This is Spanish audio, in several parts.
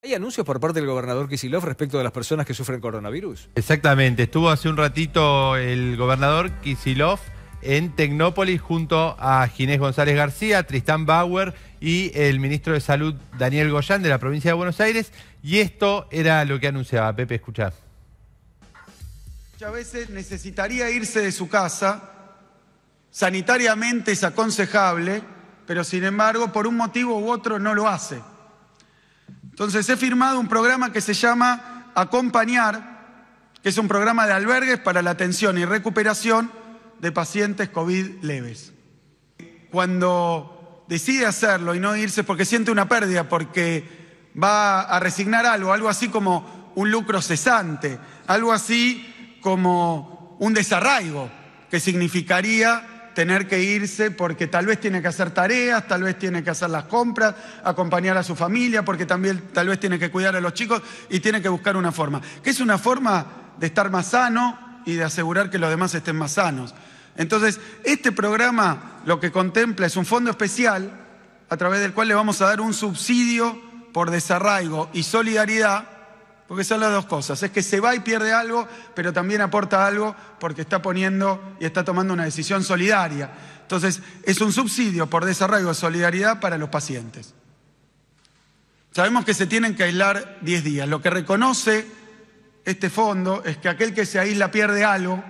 ¿Hay anuncios por parte del gobernador Kisilov respecto de las personas que sufren coronavirus? Exactamente, estuvo hace un ratito el gobernador Kisilov en Tecnópolis junto a Ginés González García, Tristán Bauer y el ministro de Salud Daniel Goyán de la provincia de Buenos Aires. Y esto era lo que anunciaba. Pepe, escuchá. Muchas veces necesitaría irse de su casa, sanitariamente es aconsejable, pero sin embargo por un motivo u otro no lo hace. Entonces he firmado un programa que se llama Acompañar, que es un programa de albergues para la atención y recuperación de pacientes COVID leves. Cuando decide hacerlo y no irse porque siente una pérdida, porque va a resignar algo, algo así como un lucro cesante, algo así como un desarraigo, que significaría tener que irse porque tal vez tiene que hacer tareas, tal vez tiene que hacer las compras, acompañar a su familia, porque también tal vez tiene que cuidar a los chicos y tiene que buscar una forma. Que es una forma de estar más sano y de asegurar que los demás estén más sanos. Entonces, este programa lo que contempla es un fondo especial a través del cual le vamos a dar un subsidio por desarraigo y solidaridad porque son las dos cosas. Es que se va y pierde algo, pero también aporta algo porque está poniendo y está tomando una decisión solidaria. Entonces, es un subsidio por desarrollo de solidaridad para los pacientes. Sabemos que se tienen que aislar 10 días. Lo que reconoce este fondo es que aquel que se aísla pierde algo,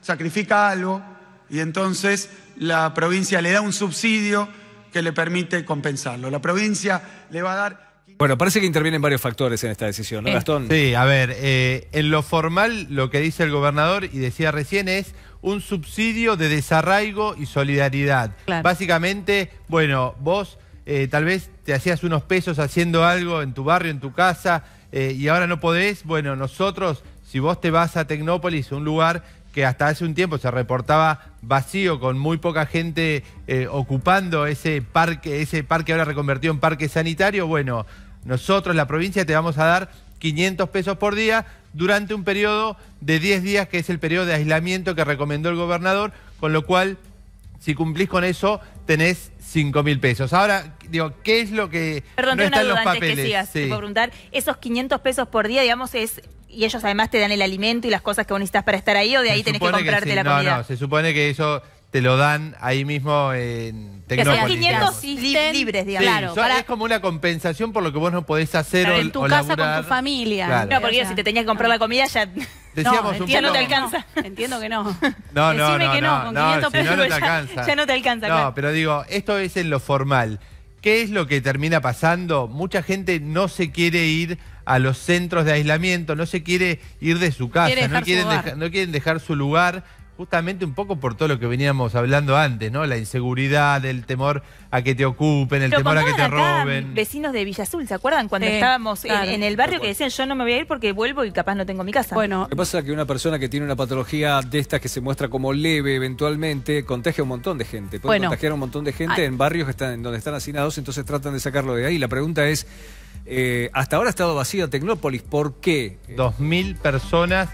sacrifica algo, y entonces la provincia le da un subsidio que le permite compensarlo. La provincia le va a dar bueno, parece que intervienen varios factores en esta decisión, ¿no, eh, Gastón? Sí, a ver, eh, en lo formal lo que dice el gobernador y decía recién es un subsidio de desarraigo y solidaridad. Básicamente, bueno, vos eh, tal vez te hacías unos pesos haciendo algo en tu barrio, en tu casa, y ahora no podés, bueno, nosotros, si vos te vas a Tecnópolis, un lugar que hasta hace un tiempo se reportaba vacío, con muy poca gente ocupando ese parque, ese parque ahora reconvertido en parque sanitario, bueno, nosotros, la provincia, te vamos a dar 500 pesos por día durante un periodo de 10 días, que es el periodo de aislamiento que recomendó el gobernador, con lo cual, si cumplís con eso, tenés 5 mil pesos. Ahora, digo, ¿qué es lo que Perdón, no están los papeles? Que esos 500 pesos por día, digamos, es y ellos además te dan el alimento y las cosas que vos necesitas para estar ahí o de ahí tenés que comprarte la comida. se supone que eso te lo dan ahí mismo en Tecnópolis. Que 500 libres, digamos. Sí, claro, Es como una compensación por lo que vos no podés hacer o En tu casa con tu familia. No, porque si te tenías que comprar la comida ya... Decíamos no, no te alcanza. Entiendo que no. No, no, Decime no, que no, con 500 pesos no, te alcanza. Ya, no te alcanza. No, pero digo, esto es en lo formal. ¿Qué es lo que termina pasando? Mucha gente no se quiere ir a los centros de aislamiento, no se quiere ir de su casa, quieren no quieren dejar su lugar justamente un poco por todo lo que veníamos hablando antes, ¿no? La inseguridad, el temor a que te ocupen, el temor a que te roben. Vecinos de Villa Azul, ¿se acuerdan? Cuando estábamos en, el barrio que decían, yo no me voy a ir porque vuelvo y capaz no tengo mi casa. Bueno. Lo pasa que una persona que tiene una patología de estas que se muestra como leve eventualmente, contagia a un montón de gente. Puede bueno. contagiar a un montón de gente en barrios están, en donde están hacinados, entonces tratan de sacarlo de ahí. La pregunta es, eh, hasta ahora ha estado vacío Tecnópolis, ¿por qué? mil personas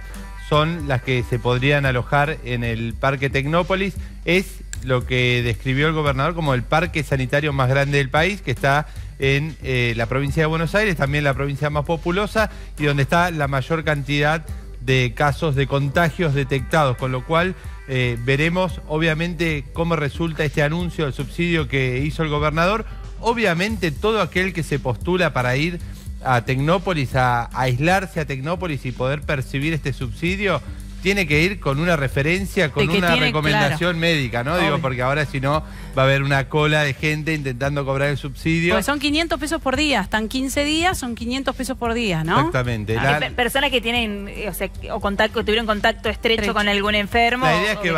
son las que se podrían alojar en el Parque Tecnópolis. Es lo que describió el gobernador como el parque sanitario más grande del país, que está en eh, la provincia de Buenos Aires, también la provincia más populosa y donde está la mayor cantidad de casos de contagios detectados, con lo cual eh, veremos obviamente cómo resulta este anuncio del subsidio que hizo el gobernador. Obviamente todo aquel que se postula para ir a Tecnópolis, a, aislarse a Tecnópolis y poder percibir este subsidio, tiene que ir con una referencia, con una recomendación médica, ¿no? Digo, porque ahora si no va a haber una cola de gente intentando cobrar el subsidio. Pues son 500 pesos por día, están 15 días, son 500 pesos por día, ¿no? Exactamente. Ah, personas que tienen, eh, o sea, o contacto, tuvieron contacto estrecho, con algún enfermo. La idea es que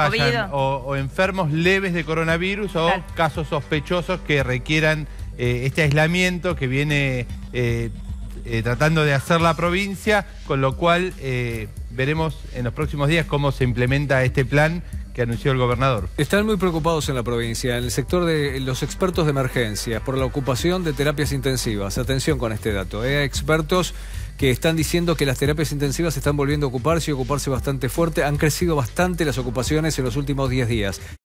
o, o, enfermos leves de coronavirus o casos sospechosos que requieran eh, este aislamiento que viene... Eh, eh, tratando de hacer la provincia, con lo cual eh, veremos en los próximos días cómo se implementa este plan que anunció el gobernador. Están muy preocupados en la provincia, en el sector de los expertos de emergencia, por la ocupación de terapias intensivas. Atención con este dato. ¿eh? Hay expertos que están diciendo que las terapias intensivas se están volviendo a ocuparse y ocuparse bastante fuerte. Han crecido bastante las ocupaciones en los últimos 10 días.